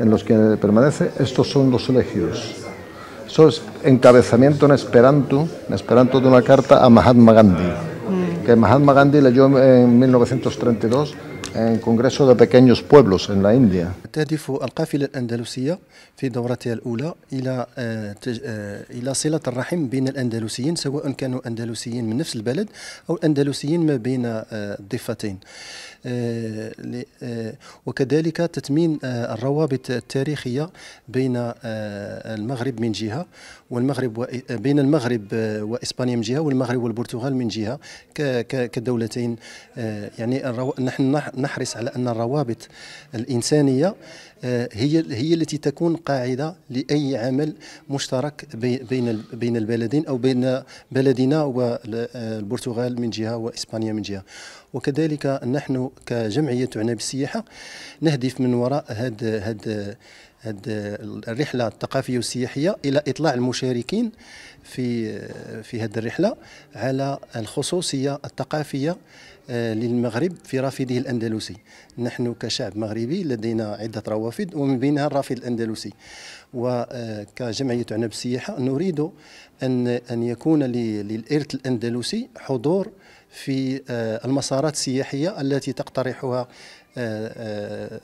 en los que permanece, estos son los elegidos. Eso es encabezamiento en Esperanto, en Esperanto de una carta a Mahatma Gandhi, mm. que Mahatma Gandhi leyó en 1932 تهدف القافلة الأندلسية في دورتها الأولى إلى آه، آه، إلى صلة الرحم بين الأندلسيين سواء كانوا أندلسيين من نفس البلد أو أندلسيين ما بين الضفتين آه، آه، آه، وكذلك تثمين آه، الروابط التاريخية بين المغرب من جهة والمغرب بين المغرب وإسبانيا من جهة والمغرب والبرتغال من جهة كدولتين يعني نحن نحرص على أن الروابط الإنسانية آه، هي هي التي تكون قاعده لاي عمل مشترك بين بين البلدين او بين بلدنا والبرتغال آه، من جهه واسبانيا من جهه وكذلك نحن كجمعيه تعنى بالسياحه نهدف من وراء هذا هذا الرحلة الثقافية والسياحية إلى إطلاع المشاركين في في هذه الرحلة على الخصوصية الثقافية آه، للمغرب في رافده الأندلسي نحن كشعب مغربي لدينا عدة روافد ومن بينها الرافد الأندلسي وكجمعية آه، عنب السياحة نريد أن أن يكون للإرث الأندلسي حضور في آه، المسارات السياحية التي تقترحها آه،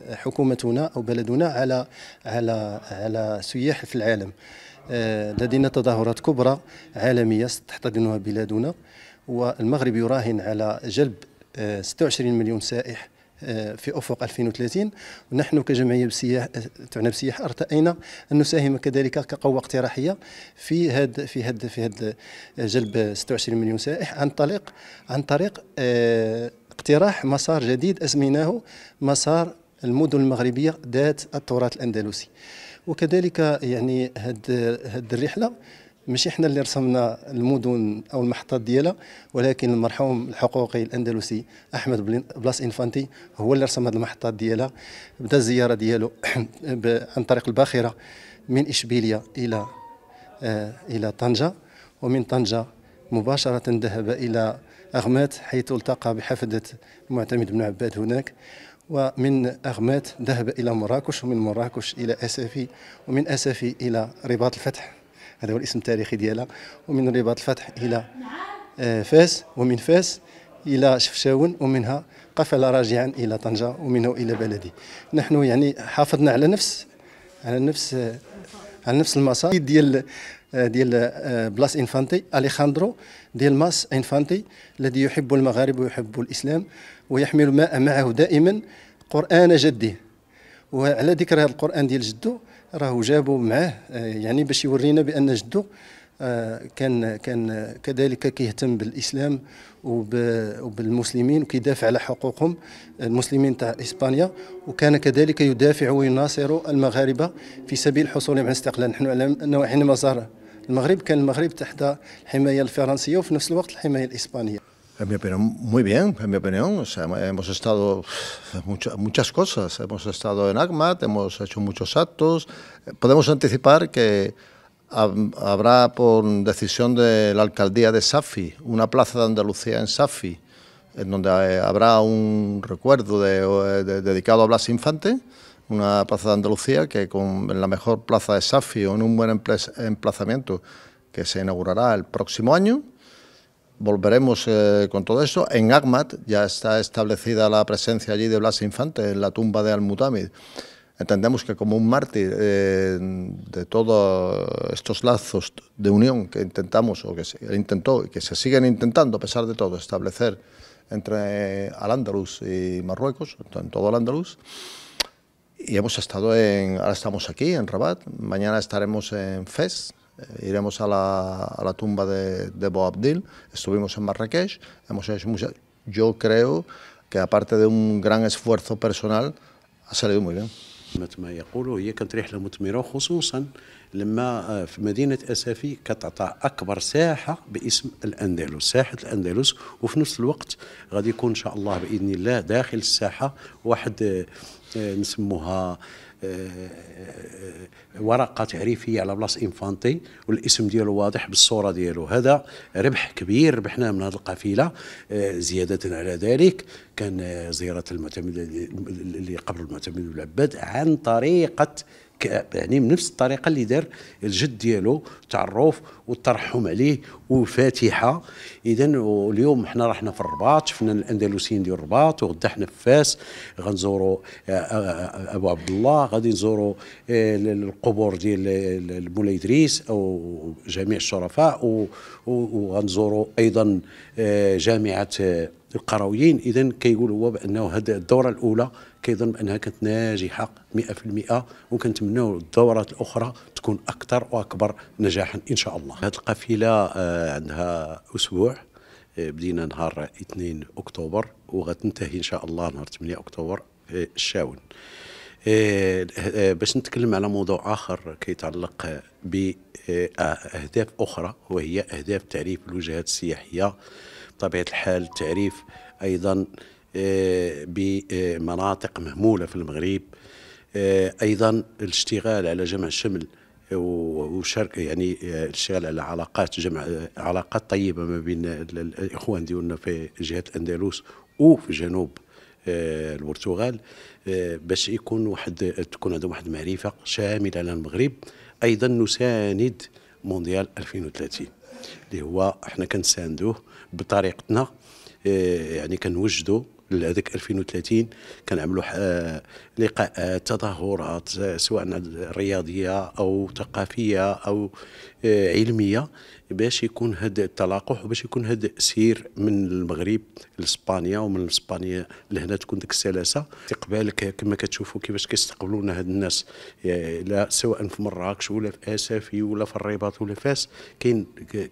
آه، حكومتنا أو بلدنا على على على سياح في العالم لدينا تظاهرات كبرى عالمية تحتضنها بلادنا والمغرب يراهن على جلب 26 مليون سائح آه، في أفق 2030 ونحن كجمعية بالسياح آه، تعنى بالسياح ارتئينا أن نساهم كذلك كقوة اقتراحية في هذا في هذا في هذا آه، جلب 26 مليون سائح عن طريق عن طريق اقتراح مسار جديد أسميناه مسار المدن المغربية ذات التراث الأندلسي وكذلك يعني هذه الرحلة ماشي احنا اللي رسمنا المدن او المحطات ديالها ولكن المرحوم الحقوقي الاندلسي احمد بلاس انفانتي هو اللي رسم هذه المحطات ديالها بدا الزياره ديالو عن طريق الباخره من اشبيليه الى آه الى طنجه ومن طنجه مباشره ذهب الى اغمات حيث التقى بحفده المعتمد بن عباد هناك ومن أغمات ذهب إلى مراكش ومن مراكش إلى أسافي ومن أسافي إلى رباط الفتح هذا هو الاسم التاريخي ديالها ومن رباط الفتح الى آه، فاس ومن فاس الى شفشاون ومنها قفل راجعا الى طنجه ومنه الى بلدي نحن يعني حافظنا على نفس على نفس آه، على نفس المسار ديال آه، ديال بلاس انفانتي اليخاندرو ديال ماس انفانتي الذي يحب المغارب ويحب الاسلام ويحمل معه دائما قران جده وعلى ذكر هذا القران ديال جده راهو جابوا معاه آه، يعني باش يورينا بان جدو آه، كان كان كذلك كيهتم بالاسلام وبالمسلمين وكيدافع على حقوقهم المسلمين تاع اسبانيا وكان كذلك يدافع ويناصر المغاربه في سبيل حصولهم على الاستقلال نحن نعلم انه حينما زار المغرب كان المغرب تحت الحمايه الفرنسيه وفي نفس الوقت الحمايه الاسبانيه En mi opinión, muy bien, en mi opinión. hemos estado muchas muchas cosas. Hemos estado en ACMAT, hemos hecho muchos actos. Podemos anticipar que habrá, por decisión de la alcaldía de Safi, una plaza de Andalucía en Safi, en donde eh, habrá un recuerdo eh, dedicado a Blas Infante una plaza de Andalucía que con la mejor plaza de Safi o en un buen emplazamiento que se inaugurará el próximo año volveremos eh, con todo eso. En Agmat ya está establecida la presencia allí de Blas Infante, en la tumba de Al-Mutamid. Entendemos que como un mártir eh, de todos estos lazos de unión que intentamos, o que se intentó y que se siguen intentando, a pesar de todo, establecer entre al andalus y Marruecos, en todo al andalus y hemos estado en, ahora estamos aquí en Rabat, mañana estaremos en Fez, iremos a la, a la tumba de, de Boabdil, estuvimos en Marrakech, hemos hecho mucha, yo creo que aparte de un gran esfuerzo personal, ha salido muy bien. مثل ما يقولوا هي كانت رحله مثمره خصوصا لما آه، في مدينه اسافي كتعطى اكبر ساحه باسم الاندلس ساحه الاندلس وفي نفس الوقت غادي يكون ان شاء الله باذن الله داخل الساحه واحد آه، آه، نسموها ورقه تعريفيه على بلاصه انفانتي والاسم ديالو واضح بالصوره ديالو هذا ربح كبير ربحناه من هذه القافله آه، زياده على ذلك كان آه، زياره المعتمد اللي قبر المعتمد بن عباد عن طريقه يعني بنفس الطريقه اللي دار الجد ديالو تعرف والترحم عليه وفاتحه اذا اليوم حنا رحنا في الرباط شفنا الاندلسيين ديال الرباط وغدا حنا في فاس غنزوروا آه، آه، آه، ابو عبد الله غادي نزوروا القبور ديال المولاي ادريس او جميع الشرفاء وغنزوروا ايضا جامعه القرويين اذا كيقولوا هو بانه هذه الدوره الاولى كيظن بانها كانت ناجحه 100% وكنتمناو الدورات الاخرى تكون اكثر واكبر نجاحا ان شاء الله هذه القافله آه، عندها اسبوع آه، بدينا نهار 2 اكتوبر وغتنتهي ان شاء الله نهار 8 اكتوبر في آه، الشاون باش نتكلم على موضوع اخر كيتعلق باهداف اخرى وهي اهداف تعريف الوجهات السياحيه بطبيعه الحال التعريف ايضا آه، بمناطق مهموله في المغرب آه، ايضا الاشتغال على جمع الشمل وشارك يعني آه، الشغل على علاقات جمع علاقات طيبه ما بين الاخوان ديالنا في جهه الاندلس وفي جنوب البرتغال باش يكون واحد تكون عندهم واحد المعرفه شامله على المغرب ايضا نساند مونديال 2030 اللي هو احنا كنساندوه بطريقتنا آه، يعني كنوجدوا لهذاك 2030 كنعملوا آه، لقاءات آه، تظاهرات سواء رياضيه او ثقافيه او علميه باش يكون هذا التلاقح وباش يكون هذا سير من المغرب لاسبانيا ومن اسبانيا لهنا تكون ديك السلاسه استقبالك كما كتشوفوا كيفاش كيستقبلونا هاد الناس لا سواء في مراكش ولا في اسافي ولا في الرباط ولا فاس كاين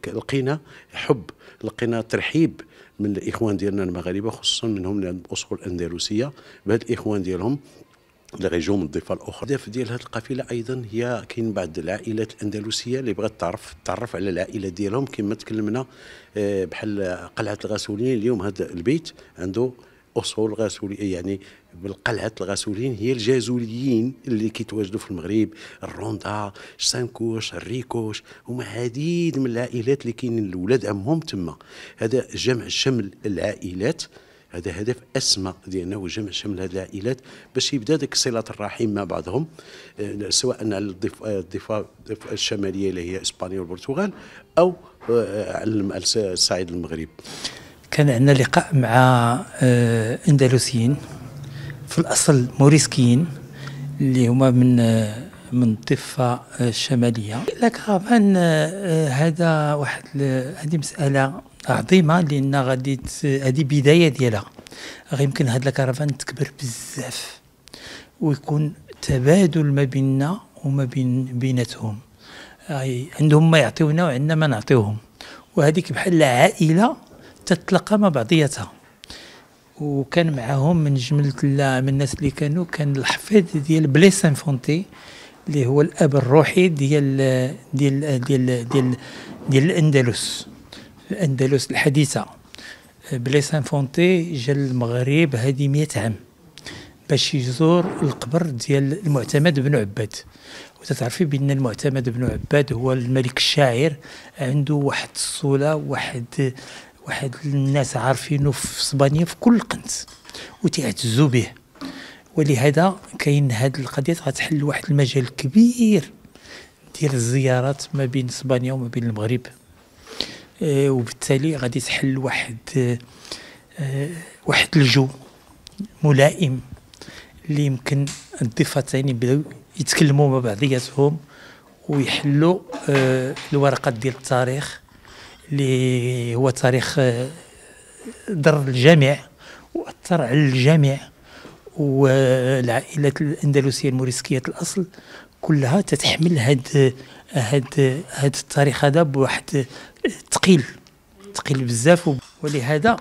لقينا حب لقينا ترحيب من الاخوان ديالنا المغاربه خصوصا منهم الاصول الاندلسيه بهاد الاخوان ديالهم لغيجيو من الضفه الاخرى الهدف ديال هذه القافله ايضا هي كاين بعض العائلات الاندلسيه اللي بغات تعرف تعرف على العائله ديالهم كما تكلمنا آه، بحال قلعه الغاسولين اليوم هذا البيت عنده اصول غاسوليه يعني بالقلعه الغاسولين هي الجازوليين اللي كيتواجدوا في المغرب الروندا السانكوش الريكوش هما عديد من العائلات اللي كاينين الاولاد عمهم تما هذا جمع شمل العائلات هذا هدف اسمى ديالنا شمل هذه العائلات باش يبدا ديك صله الرحم مع بعضهم آه، سواء على آه، الضفه الشماليه اللي هي اسبانيا والبرتغال او آه، على الصعيد المغرب كان عندنا لقاء مع اندلسيين في الاصل موريسكيين اللي هما من من الضفه الشماليه لك هذا واحد هذه مساله عظيمه لان غادي هذه بدايه ديالها غيمكن هاد الكرفان تكبر بزاف ويكون تبادل ما بيننا وما بين بيناتهم عندهم ما يعطيونا وعندنا ما نعطيوهم وهذيك بحال عائله تتلقى مع بعضياتها وكان معاهم من جمله من الناس اللي كانوا كان الحفيد ديال بليسان فونتي اللي هو الاب الروحي ديال ديال ديال ديال, ديال, ديال الاندلس الأندلس الحديثة بليس انفونتي جا للمغرب هذه 100 عام باش يزور القبر ديال المعتمد بن عباد وتتعرفي بان المعتمد بن عباد هو الملك الشاعر عنده واحد الصوله واحد واحد الناس عارفينه في اسبانيا في كل قنت وتعتزوا به ولهذا كاين هاد القضيه غتحل واحد المجال كبير ديال الزيارات ما بين اسبانيا وما بين المغرب آه، وبالتالي غادي تحل واحد آه، آه، واحد الجو ملائم اللي يمكن الضفتين يبداو يتكلموا مع بعضياتهم ويحلوا الورقه ديال التاريخ اللي هو تاريخ ضر الجميع واثر على الجميع والعائلات الاندلسيه الموريسكيه الاصل كلها تتحمل هاد هاد هاد التاريخ هذا بواحد ثقيل ثقيل بزاف ولهذا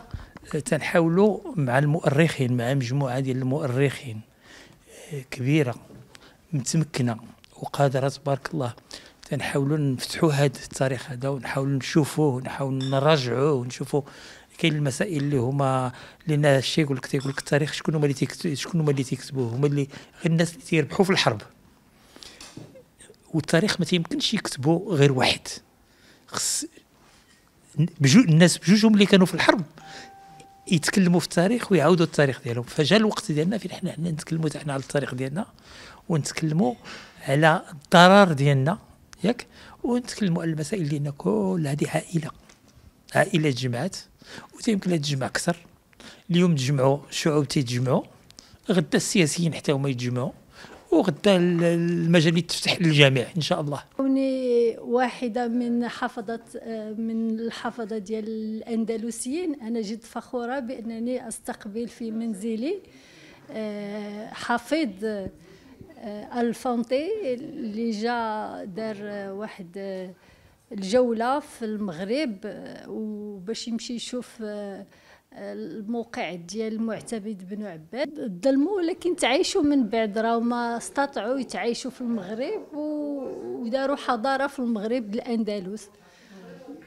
تنحاولوا مع المؤرخين مع مجموعه ديال المؤرخين آه، كبيره متمكنه وقادره تبارك الله تنحاولوا نفتحوا هاد التاريخ هذا ونحاولوا نشوفوه ونحاولوا نراجعوه ونشوفوا كاين المسائل اللي هما لان الشيء يقول لك تيقول لك التاريخ شكون هما اللي شكون هما اللي تيكتبوه هما اللي غير الناس اللي تيربحوا في الحرب والتاريخ ما تيمكنش يكتبوا غير واحد خص بجو الناس بجوجهم اللي كانوا في الحرب يتكلموا في التاريخ ويعاودوا التاريخ ديالهم فجا الوقت ديالنا فين حنا حنا نتكلموا حنا على التاريخ ديالنا ونتكلموا على الضرر ديالنا ياك ونتكلموا على المسائل ديالنا كل هذه عائله عائله تجمعات وتيمكن لها تجمع اكثر اليوم تجمعوا الشعوب تيتجمعوا غدا السياسيين حتى هما يتجمعوا وغدا المجال يتفتح للجميع ان شاء الله كوني واحده من حفظه من الحفظه ديال الاندلسيين انا جد فخوره بانني استقبل في منزلي آه، حفيظ آه، الفونتي اللي جا دار واحد الجوله في المغرب آه، وباش يمشي يشوف الموقع ديال المعتمد بن عباد ظلموا ولكن تعايشوا من بعد راه ما استطاعوا يتعايشوا في المغرب وداروا حضاره في المغرب الاندلس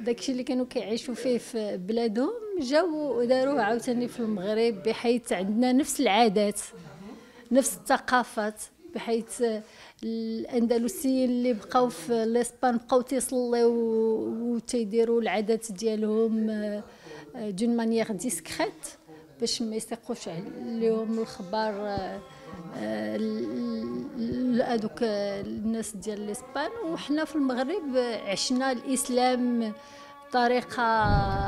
داكشي اللي كانوا كيعيشوا فيه في بلادهم جاوا وداروه عاوتاني في المغرب بحيث عندنا نفس العادات نفس الثقافات بحيث الاندلسيين اللي بقاو في الاسبان بقاو تيصليو وتيديروا العادات ديالهم دون مانيير ديسكريت باش ما يسيقوش عليهم الخبر آه، آه، هذوك آه، الناس ديال الاسبان وحنا في المغرب عشنا الاسلام بطريقه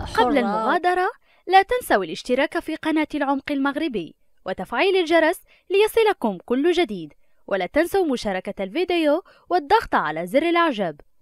حرة قبل المغادره لا تنسوا الاشتراك في قناه العمق المغربي وتفعيل الجرس ليصلكم كل جديد ولا تنسوا مشاركه الفيديو والضغط على زر الاعجاب